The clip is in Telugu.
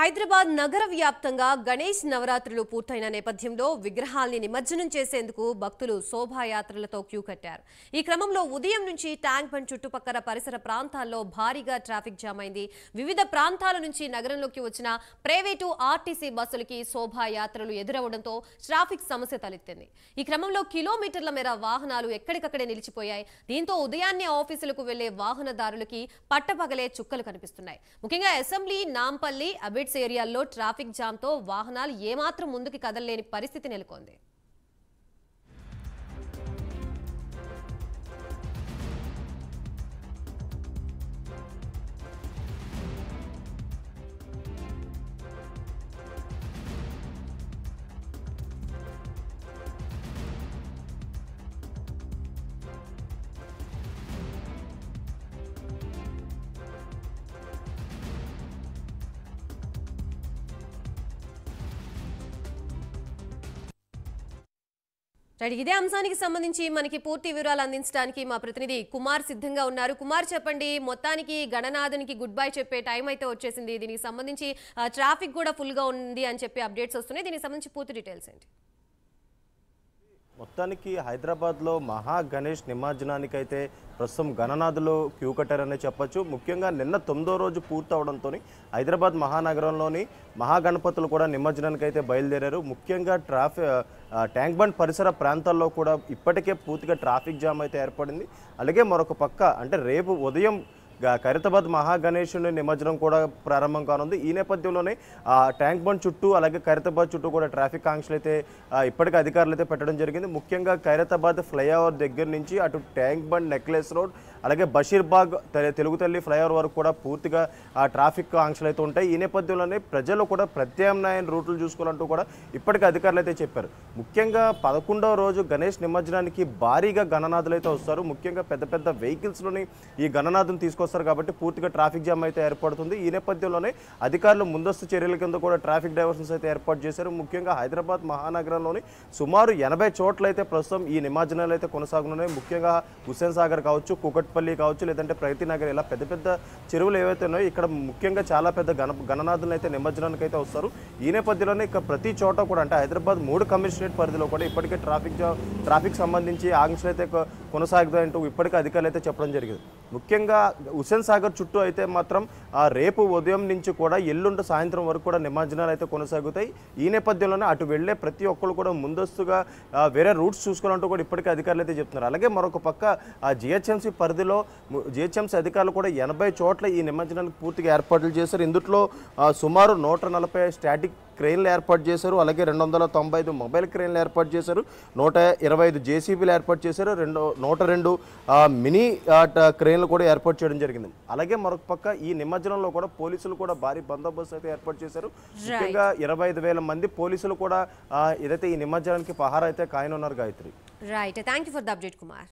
హైదరాబాద్ నగర వ్యాప్తంగా గణేష్ నవరాత్రులు పూర్తయిన నేపథ్యంలో విగ్రహాల్ని నిమజ్జనం చేసేందుకు భక్తులు శోభాయాత్రలతో క్యూ కట్టారు ఈ క్రమంలో ఉదయం నుంచి ట్యాంక్ బండ్ చుట్టుపక్కల పరిసర ప్రాంతాల్లో భారీగా ట్రాఫిక్ జామ్ అయింది వివిధ ప్రాంతాల నుంచి నగరంలోకి వచ్చిన ప్రైవేటు ఆర్టీసీ బస్సులకి శోభాయాత్రలు ఎదురవడంతో ట్రాఫిక్ సమస్య తలెత్తింది ఈ క్రమంలో కిలోమీటర్ల మేర వాహనాలు ఎక్కడికక్కడే నిలిచిపోయాయి దీంతో ఉదయాన్నే ఆఫీసులకు వెళ్లే వాహనదారులకి పట్టపగలే చుక్కలు కనిపిస్తున్నాయి ముఖ్యంగా అసెంబ్లీ నాంపల్లి అబిడ్ మార్కెట్స్ ఏరియాల్లో ట్రాఫిక్ జామ్తో వాహనాలు ఏమాత్రం ముందుకు కదలలేని పరిస్థితి నెలకొంది రైట్ ఇదే అంశానికి సంబంధించి మనకి పూర్తి వివరాలు అందించడానికి మా ప్రతినిధి కుమార్ సిద్ధంగా ఉన్నారు కుమార్ చెప్పండి మొత్తానికి గణనాథునికి గుడ్ బై చెప్పే టైం అయితే వచ్చేసింది దీనికి సంబంధించి ట్రాఫిక్ కూడా ఫుల్గా ఉంది అని చెప్పి అప్డేట్స్ వస్తున్నాయి దీనికి సంబంధించి పూర్తి డీటెయిల్స్ ఏంటి మొత్తానికి హైదరాబాద్లో మహా గణేష్ నిమజ్జనానికైతే ప్రస్తుతం గణనాథులు క్యూ కట్టారనే చెప్పొచ్చు ముఖ్యంగా నిన్న తొమ్మిదో రోజు పూర్తవడంతో హైదరాబాద్ మహానగరంలోని మహాగణపతులు కూడా నిమజ్జనానికి అయితే బయలుదేరారు ముఖ్యంగా ట్రాఫిక్ ట్యాంక్ బండ్ పరిసర ప్రాంతాల్లో కూడా ఇప్పటికే పూర్తిగా ట్రాఫిక్ జామ్ అయితే ఏర్పడింది అలాగే మరొక పక్క అంటే రేపు ఉదయం ఖైరతాబాద్ మహాగణేశుని నిమజ్జనం కూడా ప్రారంభం కానుంది ఈ నేపథ్యంలోనే ట్యాంక్ బండ్ చుట్టూ అలాగే ఖైరతాబాద్ చుట్టూ కూడా ట్రాఫిక్ ఆంక్షలు అయితే ఇప్పటికే అధికారులు అయితే పెట్టడం జరిగింది ముఖ్యంగా ఖైరతాబాద్ ఫ్లైఓవర్ దగ్గర నుంచి అటు ట్యాంక్ బండ్ నెక్లెస్ రోడ్ అలాగే బషీర్బాగ్ తెలుగు తల్లి ఫ్లైఓవర్ వరకు కూడా పూర్తిగా ఆ ట్రాఫిక్ ఆంక్షలు అయితే ఉంటాయి ఈ నేపథ్యంలోనే ప్రజలు కూడా ప్రత్యామ్నాయ రూట్లు చూసుకోవాలంటూ కూడా ఇప్పటికే అధికారులు అయితే చెప్పారు ముఖ్యంగా పదకొండవ రోజు గణేష్ నిమజ్జనానికి భారీగా గణనాథులు అయితే వస్తారు ముఖ్యంగా పెద్ద పెద్ద వెహికల్స్లోని ఈ గణనాథం తీసుకొస్తారు వస్తారు కాబట్టి పూర్తిగా ట్రాఫిక్ జామ్ అయితే ఏర్పడుతుంది ఈ నేపథ్యంలోనే అధికారులు ముందస్తు చర్యల కింద కూడా ట్రాఫిక్ డైవర్షన్స్ అయితే ఏర్పాటు చేశారు ముఖ్యంగా హైదరాబాద్ మహానగరంలోని సుమారు ఎనభై అయితే ప్రస్తుతం ఈ నిమజ్జనాలు అయితే కొనసాగుతున్నాయి ముఖ్యంగా హుస్సేన్ సాగర్ కావచ్చు కుకట్పల్లి కావచ్చు లేదంటే ప్రగతి నగర్ ఇలా పెద్ద పెద్ద చెరువులు ఏవైతే ఉన్నాయో ఇక్కడ ముఖ్యంగా చాలా పెద్ద గణ అయితే నిమజ్జనానికి అయితే వస్తారు ఈ నేపథ్యంలోనే ఇక ప్రతి చోట కూడా అంటే హైదరాబాద్ మూడు కమిషనరేట్ పరిధిలో కూడా ఇప్పటికే ట్రాఫిక్ జామ్ ట్రాఫిక్ సంబంధించి ఆంక్షలు అయితే కొనసాగుతాయంటూ ఇప్పటికే అధికారులు అయితే చెప్పడం జరిగింది ముఖ్యంగా హుసేన్ సాగర్ చుట్టూ అయితే మాత్రం రేపు ఉదయం నుంచి కూడా ఎల్లుండి సాయంత్రం వరకు కూడా నిమజ్జనాలు అయితే కొనసాగుతాయి ఈ నేపథ్యంలోనే అటు వెళ్ళే ప్రతి ఒక్కరు కూడా ముందస్తుగా వేరే రూట్స్ చూసుకోవాలంటూ కూడా ఇప్పటికే అధికారులు అయితే చెప్తున్నారు అలాగే మరొక పక్క ఆ జిహెచ్ఎంసీ పరిధిలో జిహెచ్ఎంసీ అధికారులు కూడా ఎనభై చోట్ల ఈ నిమజ్జనానికి పూర్తిగా ఏర్పాట్లు చేశారు ఇందులో సుమారు నూట నలభై స్టాటిక్ క్రెయిన్లు ఏర్పాటు చేశారు అలాగే రెండు వందల తొంభై ఐదు మొబైల్ క్రెయిన్లు ఏర్పాటు చేశారు నూట ఇరవై ఐదు జేసీబీలు ఏర్పాటు చేశారు రెండు నూట రెండు మినీ క్రెయిన్లు కూడా ఏర్పాటు చేయడం జరిగింది అలాగే మరొక పక్క ఈ నిమజ్జనంలో కూడా పోలీసులు కూడా భారీ బందోబస్తు అయితే ఏర్పాటు చేశారు ముఖ్యంగా ఇరవై ఐదు వేల మంది పోలీసులు కూడా ఏదైతే ఈ నిమజ్జనానికి పహారా అయితే కాయనున్నారు Gayatri right thank you for the update Kumar